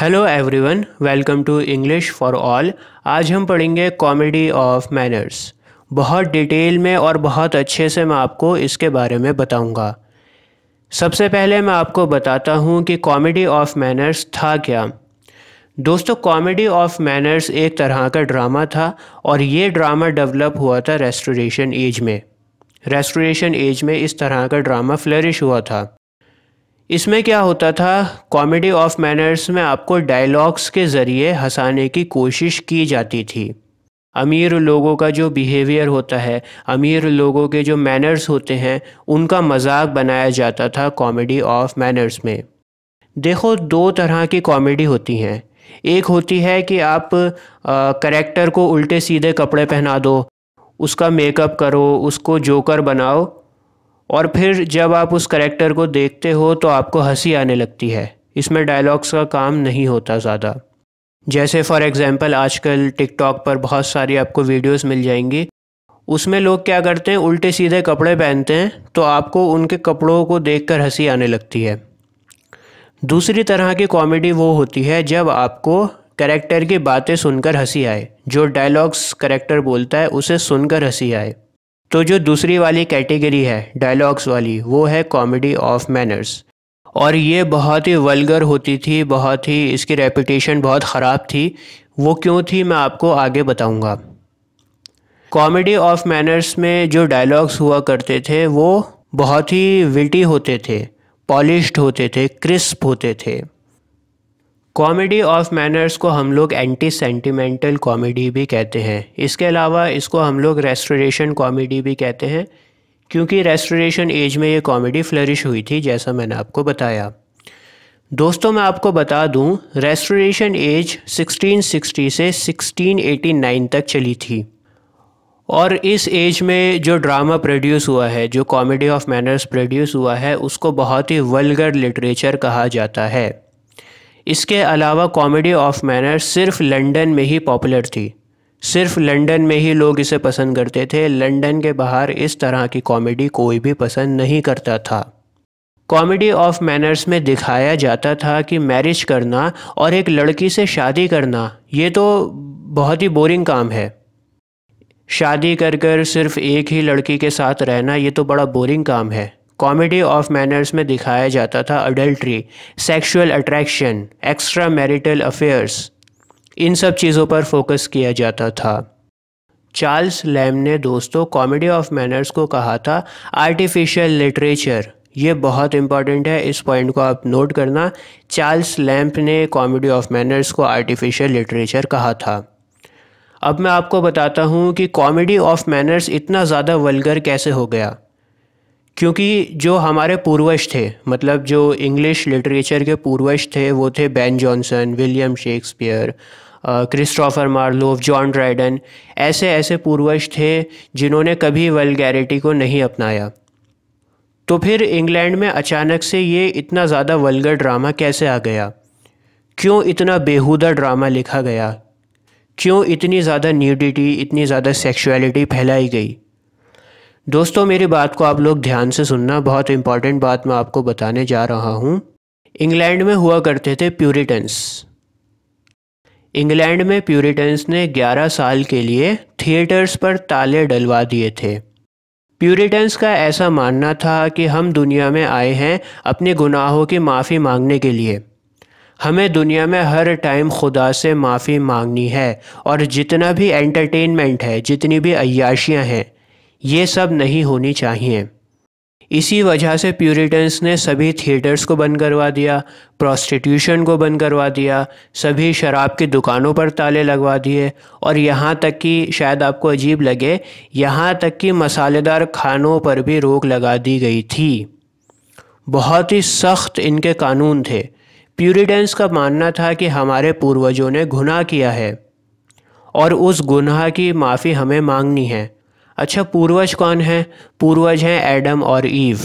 Hello everyone welcome to English for all आज हम पढ़ेंगे कॉमेडी ऑफ मैनर्स बहुत डिटेल में और बहुत अच्छे से मैं आपको इसके बारे में बताऊंगा सबसे पहले मैं आपको बताता हूं कि कॉमेडी ऑफ मैनर्स था क्या दोस्तों कॉमेडी ऑफ मैनर्स एक तरह का ड्रामा था और ये ड्रामा डेवलप हुआ था रेस्टोरेशन एज में रेस्टोरेशन एज में इस तरह का ड्रामा फ्लरिश हुआ था इसमें क्या होता था कॉमेडी ऑफ मैनर्स में आपको डायलॉग्स के ज़रिए हंसाने की कोशिश की जाती थी अमीर लोगों का जो बिहेवियर होता है अमीर लोगों के जो मैनर्स होते हैं उनका मजाक बनाया जाता था कॉमेडी ऑफ मैनर्स में देखो दो तरह की कॉमेडी होती हैं एक होती है कि आप करेक्टर को उल्टे सीधे कपड़े पहना दो उसका मेकअप करो उसको जोकर बनाओ और फिर जब आप उस करेक्टर को देखते हो तो आपको हंसी आने लगती है इसमें डायलॉग्स का काम नहीं होता ज़्यादा जैसे फॉर एग्ज़ाम्पल आजकल टिकटॉक पर बहुत सारी आपको वीडियोस मिल जाएंगी उसमें लोग क्या करते हैं उल्टे सीधे कपड़े पहनते हैं तो आपको उनके कपड़ों को देख हंसी आने लगती है दूसरी तरह की कॉमेडी वो होती है जब आपको करेक्टर की बातें सुनकर हंसी आए जो डायलॉग्स करेक्टर बोलता है उसे सुनकर हंसी आए तो जो दूसरी वाली कैटेगरी है डायलॉग्स वाली वो है कॉमेडी ऑफ मैनर्स और ये बहुत ही वल्गर होती थी बहुत ही इसकी रेपुटेशन बहुत ख़राब थी वो क्यों थी मैं आपको आगे बताऊंगा। कॉमेडी ऑफ मैनर्स में जो डायलॉग्स हुआ करते थे वो बहुत ही विटी होते थे पॉलिश होते थे क्रिस्प होते थे कॉमेडी ऑफ मैनर्स को हम लोग एंटी सेंटिमेंटल कॉमेडी भी कहते हैं इसके अलावा इसको हम लोग रेस्टोरेशन कॉमेडी भी कहते हैं क्योंकि रेस्टोरेशन एज में ये कॉमेडी फ्लरिश हुई थी जैसा मैंने आपको बताया दोस्तों मैं आपको बता दूं रेस्टोरेशन एज 1660 से 1689 तक चली थी और इस एज में जो ड्रामा प्रोड्यूस हुआ है जो कॉमेडी ऑफ मैनर्स प्रोड्यूस हुआ है उसको बहुत ही वल्गर लिटरेचर कहा जाता है इसके अलावा कॉमेडी ऑफ मैनर्स सिर्फ लंदन में ही पॉपुलर थी सिर्फ लंदन में ही लोग इसे पसंद करते थे लंदन के बाहर इस तरह की कॉमेडी कोई भी पसंद नहीं करता था कॉमेडी ऑफ मैनर्स में दिखाया जाता था कि मैरिज करना और एक लड़की से शादी करना ये तो बहुत ही बोरिंग काम है शादी कर कर सिर्फ एक ही लड़की के साथ रहना ये तो बड़ा बोरिंग काम है कॉमेडी ऑफ मैनर्स में दिखाया जाता था adultery sexual attraction extra marital affairs इन सब चीज़ों पर फोकस किया जाता था चार्ल्स लैम ने दोस्तों कॉमेडी ऑफ मैनर्स को कहा था आर्टिफिशियल लिटरेचर ये बहुत इंपॉर्टेंट है इस पॉइंट को आप नोट करना चार्ल्स लैम्प ने कॉमेडी ऑफ मैनर्स को आर्टिफिशियल लिटरेचर कहा था अब मैं आपको बताता हूँ कि कॉमेडी ऑफ मैनर्स इतना ज़्यादा वल्गर कैसे हो गया क्योंकि जो हमारे पूर्वज थे मतलब जो इंग्लिश लिटरेचर के पूर्वज थे वो थे Ben Jonson William Shakespeare Christopher Marlowe John Dryden ऐसे ऐसे पूर्वज थे जिन्होंने कभी वलगैरिटी को नहीं अपनाया तो फिर इंग्लैंड में अचानक से ये इतना ज़्यादा वलगर ड्रामा कैसे आ गया क्यों इतना बेहुदा ड्रामा लिखा गया क्यों इतनी ज़्यादा न्यूडिटी इतनी ज़्यादा सेक्सुअलिटी फैलाई गई दोस्तों मेरी बात को आप लोग ध्यान से सुनना बहुत इम्पॉर्टेंट बात मैं आपको बताने जा रहा हूँ इंग्लैंड में हुआ करते थे प्यूरिटन्स इंग्लैंड में प्यूरिटन्स ने 11 साल के लिए थिएटर्स पर ताले डलवा दिए थे प्यूरिटन्स का ऐसा मानना था कि हम दुनिया में आए हैं अपने गुनाहों की माफ़ी मांगने के लिए हमें दुनिया में हर टाइम खुदा से माफ़ी मांगनी है और जितना भी एंटरटेनमेंट है जितनी भी अयाशियाँ हैं ये सब नहीं होनी चाहिए इसी वजह से प्यूरिटन्स ने सभी थिएटर्स को बंद करवा दिया प्रॉस्टिट्यूशन को बंद करवा दिया सभी शराब की दुकानों पर ताले लगवा दिए और यहाँ तक कि शायद आपको अजीब लगे यहाँ तक कि मसालेदार खानों पर भी रोक लगा दी गई थी बहुत ही सख्त इनके कानून थे प्यूरिटन्स का मानना था कि हमारे पूर्वजों ने गुनाह किया है और उस गुनाह की माफ़ी हमें मांगनी है अच्छा पूर्वज कौन हैं पूर्वज हैं एडम और ईव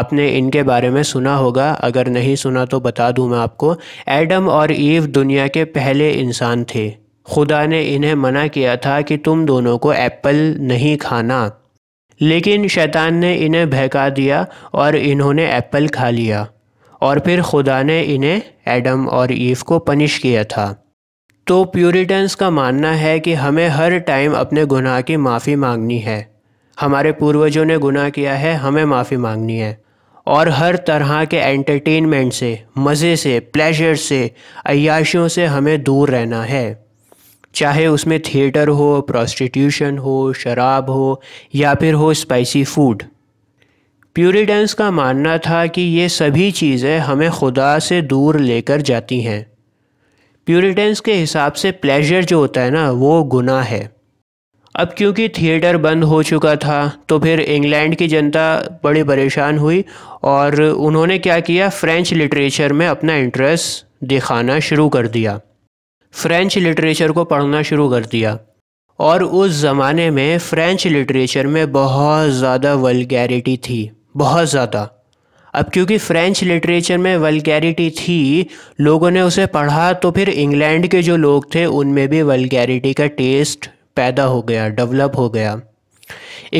आपने इनके बारे में सुना होगा अगर नहीं सुना तो बता दूं मैं आपको एडम और ईव दुनिया के पहले इंसान थे खुदा ने इन्हें मना किया था कि तुम दोनों को एप्पल नहीं खाना लेकिन शैतान ने इन्हें बहका दिया और इन्होंने एप्पल खा लिया और फिर खुदा ने इन्हें एडम और ईव को पनिश किया था तो प्यूरिटन्स का मानना है कि हमें हर टाइम अपने गुनाह की माफ़ी मांगनी है हमारे पूर्वजों ने गुनाह किया है हमें माफ़ी मांगनी है और हर तरह के एंटरटेनमेंट से मज़े से प्लेजर से अयाशियों से हमें दूर रहना है चाहे उसमें थिएटर हो प्रोस्टिट्यूशन हो शराब हो या फिर हो स्पाइसी फूड प्यूरिटन्स का मानना था कि ये सभी चीज़ें हमें खुदा से दूर लेकर जाती हैं प्यूरिटेंस के हिसाब से प्लेजर जो होता है ना वो गुना है अब क्योंकि थिएटर बंद हो चुका था तो फिर इंग्लैंड की जनता बड़ी परेशान हुई और उन्होंने क्या किया फ्रेंच लिटरेचर में अपना इंटरेस्ट दिखाना शुरू कर दिया फ्रेंच लिटरेचर को पढ़ना शुरू कर दिया और उस ज़माने में फ्रेंच लिटरेचर में बहुत ज़्यादा वलगैरिटी थी बहुत ज़्यादा अब क्योंकि फ्रेंच लिटरेचर में वलगैरिटी थी लोगों ने उसे पढ़ा तो फिर इंग्लैंड के जो लोग थे उनमें भी वलगैरिटी का टेस्ट पैदा हो गया डेवलप हो गया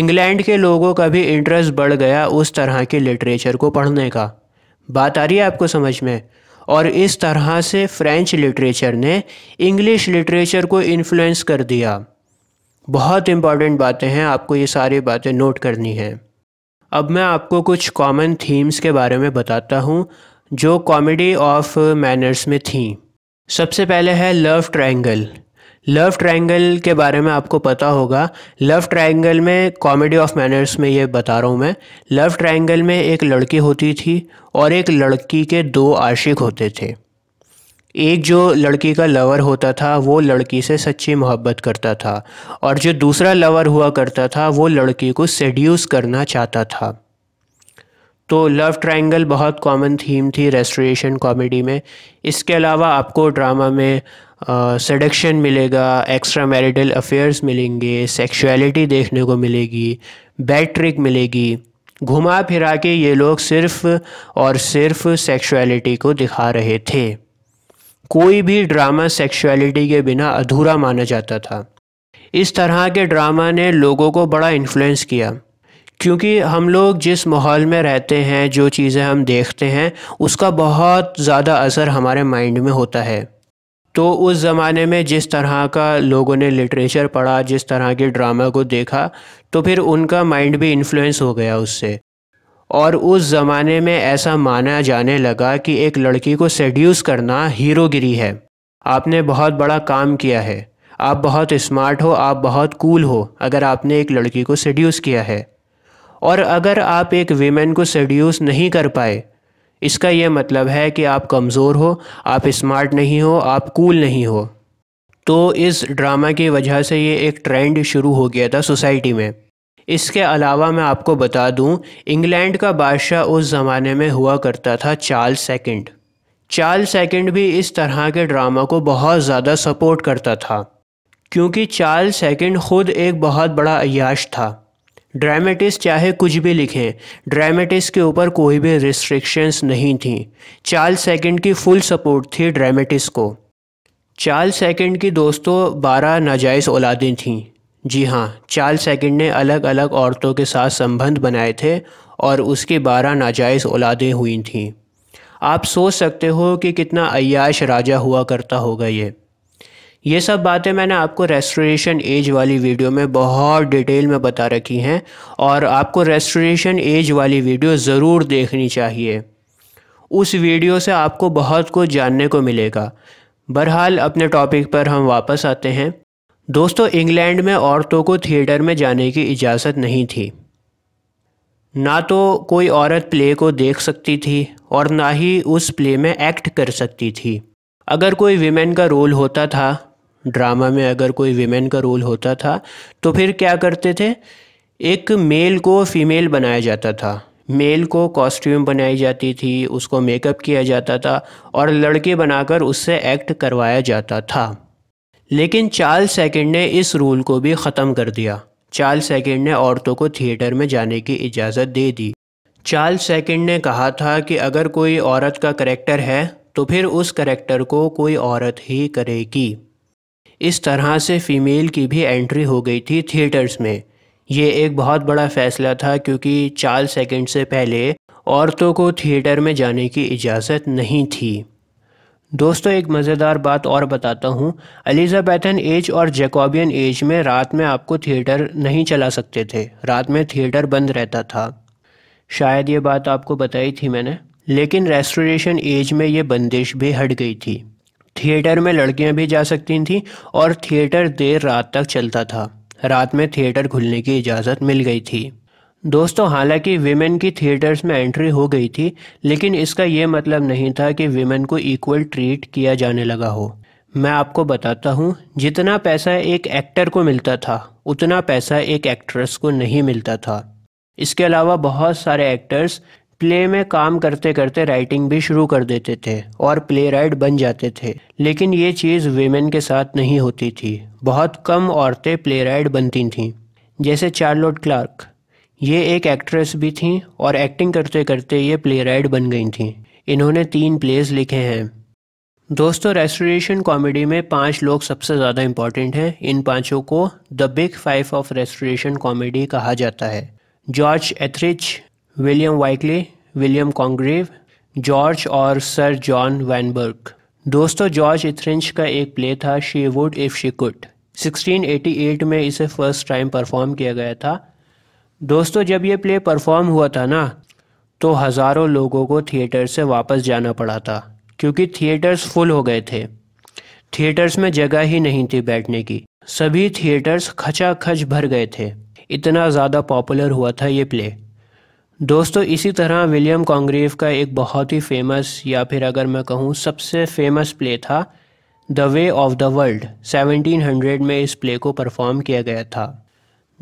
इंग्लैंड के लोगों का भी इंटरेस्ट बढ़ गया उस तरह के लिटरेचर को पढ़ने का बात आ रही है आपको समझ में और इस तरह से फ्रेंच लिटरेचर ने इंग्लिश लिटरेचर को इन्फ्लुएंस कर दिया बहुत इंपॉर्टेंट बातें हैं आपको ये सारी बातें नोट करनी हैं अब मैं आपको कुछ कॉमन थीम्स के बारे में बताता हूँ जो कॉमेडी ऑफ मैनर्स में थी सबसे पहले है लव ट्रायंगल लव ट्रायंगल के बारे में आपको पता होगा लव ट्रायंगल में कॉमेडी ऑफ मैनर्स में ये बता रहा हूँ मैं लव ट्रायंगल में एक लड़की होती थी और एक लड़की के दो आशिक होते थे एक जो लड़की का लवर होता था वो लड़की से सच्ची मोहब्बत करता था और जो दूसरा लवर हुआ करता था वो लड़की को सेड्यूस करना चाहता था तो लव ट्रायंगल बहुत कॉमन थीम थी रेस्टोरेशन कॉमेडी में इसके अलावा आपको ड्रामा में सडक्शन मिलेगा एक्स्ट्रा मैरिटल अफेयर्स मिलेंगे सेक्सुअलिटी देखने को मिलेगी बैड ट्रिक मिलेगी घुमा फिरा के ये लोग सिर्फ़ और सिर्फ सेक्सुअलिटी को दिखा रहे थे कोई भी ड्रामा सेक्सुअलिटी के बिना अधूरा माना जाता था इस तरह के ड्रामा ने लोगों को बड़ा इन्फ्लुएंस किया क्योंकि हम लोग जिस माहौल में रहते हैं जो चीज़ें हम देखते हैं उसका बहुत ज़्यादा असर हमारे माइंड में होता है तो उस ज़माने में जिस तरह का लोगों ने लिटरेचर पढ़ा जिस तरह के ड्रामा को देखा तो फिर उनका माइंड भी इन्फ्लुएंस हो गया उससे और उस ज़माने में ऐसा माना जाने लगा कि एक लड़की को सेड्यूस करना हीरोगिरी है आपने बहुत बड़ा काम किया है आप बहुत स्मार्ट हो आप बहुत कूल हो अगर आपने एक लड़की को सेड्यूस किया है और अगर आप एक वीमेन को सेड्यूस नहीं कर पाए इसका यह मतलब है कि आप कमज़ोर हो आप स्मार्ट नहीं हो आप कूल नहीं हो तो इस ड्रामा की वजह से ये एक ट्रेंड शुरू हो गया था सोसाइटी में इसके अलावा मैं आपको बता दूं इंग्लैंड का बादशाह उस ज़माने में हुआ करता था चार्ल्स सेकंड चार्ल्स सेकंड भी इस तरह के ड्रामा को बहुत ज़्यादा सपोर्ट करता था क्योंकि चार्ल्स सेकंड ख़ुद एक बहुत बड़ा अयाश था ड्रामेटिस चाहे कुछ भी लिखें ड्रामेटिस के ऊपर कोई भी रिस्ट्रिक्शंस नहीं थी चार्ल्स सेकंड की फुल सपोर्ट थी ड्रामेटिस को चार्ल्स सेकंड की दोस्तों बारह नाजायज़ औलादें थीं जी हाँ चार सेकेंड ने अलग अलग औरतों के साथ संबंध बनाए थे और उसकी बारह नाजायज़ औलादें हुई थीं आप सोच सकते हो कि कितना अयाश राजा हुआ करता होगा ये ये सब बातें मैंने आपको रेस्टोरेशन एज वाली वीडियो में बहुत डिटेल में बता रखी हैं और आपको रेस्टोरेशन एज वाली वीडियो ज़रूर देखनी चाहिए उस वीडियो से आपको बहुत कुछ जानने को मिलेगा बहरहाल अपने टॉपिक पर हम वापस आते हैं दोस्तों इंग्लैंड में औरतों को थिएटर में जाने की इजाज़त नहीं थी ना तो कोई औरत प्ले को देख सकती थी और ना ही उस प्ले में एक्ट कर सकती थी अगर कोई विमेन का रोल होता था ड्रामा में अगर कोई विमेन का रोल होता था तो फिर क्या करते थे एक मेल को फीमेल बनाया जाता था मेल को कॉस्ट्यूम बनाई जाती थी उसको मेकअप किया जाता था और लड़के बनाकर उससे एक्ट करवाया जाता था लेकिन चार्ल्स सेकेंड ने इस रूल को भी ख़त्म कर दिया चार्ल्स सेकेंड ने औरतों को थिएटर में जाने की इजाज़त दे दी चार्ल्स सेकेंड ने कहा था कि अगर कोई औरत का करेक्टर है तो फिर उस करेक्टर को कोई औरत ही करेगी इस तरह से फ़ीमेल की भी एंट्री हो गई थी थिएटर्स में ये एक बहुत बड़ा फ़ैसला था क्योंकि चार्ल्स सेकेंड से पहले औरतों को थिएटर में जाने की इजाज़त नहीं थी दोस्तों एक मज़ेदार बात और बताता हूँ एलिजाबैथन एज और जैकोबियन एज में रात में आपको थिएटर नहीं चला सकते थे रात में थिएटर बंद रहता था शायद ये बात आपको बताई थी मैंने लेकिन रेस्टोरेशन एज में ये बंदिश भी हट गई थी थिएटर में लड़कियाँ भी जा सकती थीं और थिएटर देर रात तक चलता था रात में थिएटर खुलने की इजाज़त मिल गई थी दोस्तों हालांकि वीमेन की थिएटर्स में एंट्री हो गई थी लेकिन इसका ये मतलब नहीं था कि वीमेन को इक्वल ट्रीट किया जाने लगा हो मैं आपको बताता हूँ जितना पैसा एक एक्टर को मिलता था उतना पैसा एक एक्ट्रेस को नहीं मिलता था इसके अलावा बहुत सारे एक्टर्स प्ले में काम करते करते राइटिंग भी शुरू कर देते थे और प्ले राइट बन जाते थे लेकिन ये चीज़ वेमेन के साथ नहीं होती थी बहुत कम औरतें प्ले राइट बनती थीं जैसे चार्लोट क्लार्क ये एक एक्ट्रेस भी थी और एक्टिंग करते करते ये प्ले बन गई थी इन्होंने तीन प्लेस लिखे हैं दोस्तों रेस्टोरेशन कॉमेडी में पांच लोग सबसे ज़्यादा इंपॉर्टेंट हैं इन पांचों को the big five of restoration comedy कहा जाता है George Etherege William Wycherley William Congreve George और सर जॉन वैनबर्ग दोस्तों जॉर्ज एथरिच का एक प्ले था she would if she could 1688 में इसे फर्स्ट टाइम परफॉर्म किया गया था दोस्तों जब ये प्ले परफॉर्म हुआ था ना तो हज़ारों लोगों को थिएटर से वापस जाना पड़ा था क्योंकि थिएटर्स फुल हो गए थे थिएटर्स में जगह ही नहीं थी बैठने की सभी थिएटर्स खचा खच भर गए थे इतना ज़्यादा पॉपुलर हुआ था ये प्ले दोस्तों इसी तरह विलियम कॉन्ग्रेव का एक बहुत ही फेमस या फिर अगर मैं कहूँ सबसे फेमस प्ले था the way of the world 1700 में इस प्ले को परफॉर्म किया गया था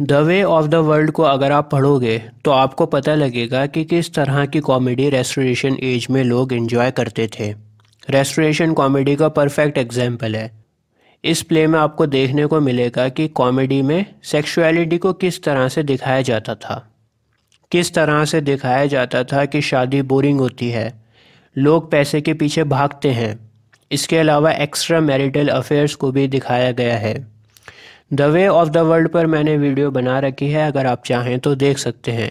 the way of the world को अगर आप पढ़ोगे तो आपको पता लगेगा कि किस तरह की कॉमेडी रेस्टोरेशन एज में लोग इन्जॉय करते थे रेस्टोरेशन कॉमेडी का परफेक्ट एग्जाम्पल है इस प्ले में आपको देखने को मिलेगा कि कॉमेडी में सेक्सुअलिटी को किस तरह से दिखाया जाता था किस तरह से दिखाया जाता था कि शादी बोरिंग होती है लोग पैसे के पीछे भागते हैं इसके अलावा एक्स्ट्रा मैरिटल अफेयर्स को भी दिखाया गया है the way of the world पर मैंने वीडियो बना रखी है अगर आप चाहें तो देख सकते हैं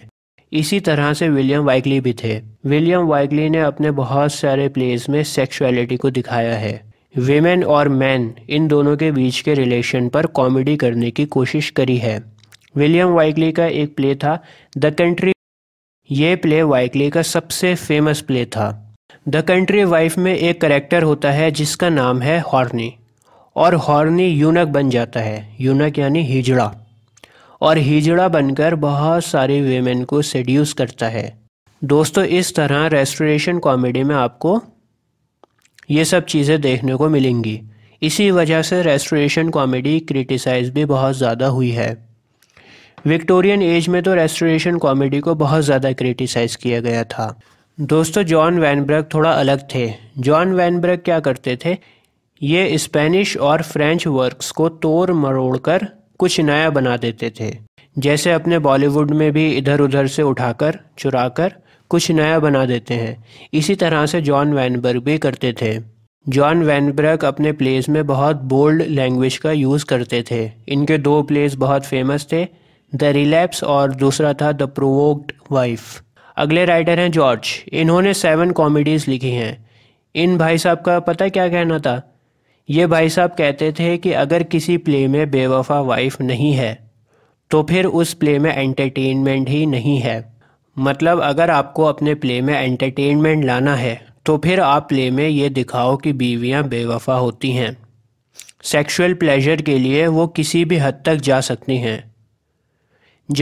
इसी तरह से विलियम वाइकली भी थे विलियम वाइकली ने अपने बहुत सारे प्लेज में सेक्सुअलिटी को दिखाया है वेमेन और मैन इन दोनों के बीच के रिलेशन पर कॉमेडी करने की कोशिश करी है विलियम वाइकली का एक प्ले था द कंट्री ये प्ले वाइकली का सबसे फेमस प्ले था द कंट्री वाइफ में एक करेक्टर होता है जिसका नाम है हॉर्नी और हॉर्नी यूनक बन जाता है यूनक यानी हिजड़ा और हिजड़ा बनकर बहुत सारे वेमेन को सेड्यूस करता है दोस्तों इस तरह रेस्टोरेशन कॉमेडी में आपको ये सब चीज़ें देखने को मिलेंगी इसी वजह से रेस्टोरेशन कॉमेडी क्रिटिसाइज भी बहुत ज़्यादा हुई है विक्टोरियन एज में तो रेस्टोरेशन कॉमेडी को बहुत ज़्यादा क्रिटिसाइज़ किया गया था दोस्तों जॉन वैनब्रग थोड़ा अलग थे जॉन वैनब्रग क्या करते थे ये स्पेनिश और फ्रेंच वर्क्स को तोड़ मरोड़कर कुछ नया बना देते थे जैसे अपने बॉलीवुड में भी इधर उधर से उठाकर चुराकर कुछ नया बना देते हैं इसी तरह से जॉन वैनबर्ग भी करते थे जॉन वैनबर्ग अपने प्लेस में बहुत बोल्ड लैंग्वेज का यूज़ करते थे इनके दो प्लेस बहुत फेमस थे द रिलैप्स और दूसरा था द प्रोवोक्ड वाइफ अगले राइटर हैं जॉर्ज इन्होंने सेवन कॉमेडीज़ लिखी हैं इन भाई साहब का पता क्या कहना था ये भाई साहब कहते थे कि अगर किसी प्ले में बेवफा वाइफ नहीं है तो फिर उस प्ले में एंटरटेनमेंट ही नहीं है मतलब अगर आपको अपने प्ले में एंटरटेनमेंट लाना है तो फिर आप प्ले में ये दिखाओ कि बीवियां बेवफा होती हैं सेक्सुअल प्लेजर के लिए वो किसी भी हद तक जा सकती हैं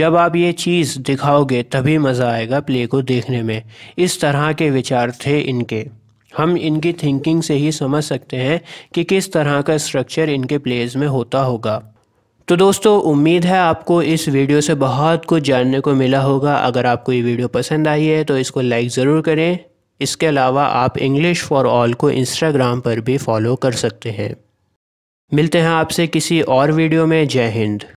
जब आप ये चीज़ दिखाओगे तभी मज़ा आएगा प्ले को देखने में इस तरह के विचार थे इनके हम इनकी थिंकिंग से ही समझ सकते हैं कि किस तरह का स्ट्रक्चर इनके प्लेज में होता होगा तो दोस्तों उम्मीद है आपको इस वीडियो से बहुत कुछ जानने को मिला होगा अगर आपको ये वीडियो पसंद आई है तो इसको लाइक ज़रूर करें इसके अलावा आप इंग्लिश फॉर ऑल को इंस्टाग्राम पर भी फॉलो कर सकते हैं मिलते हैं आपसे किसी और वीडियो में जय हिंद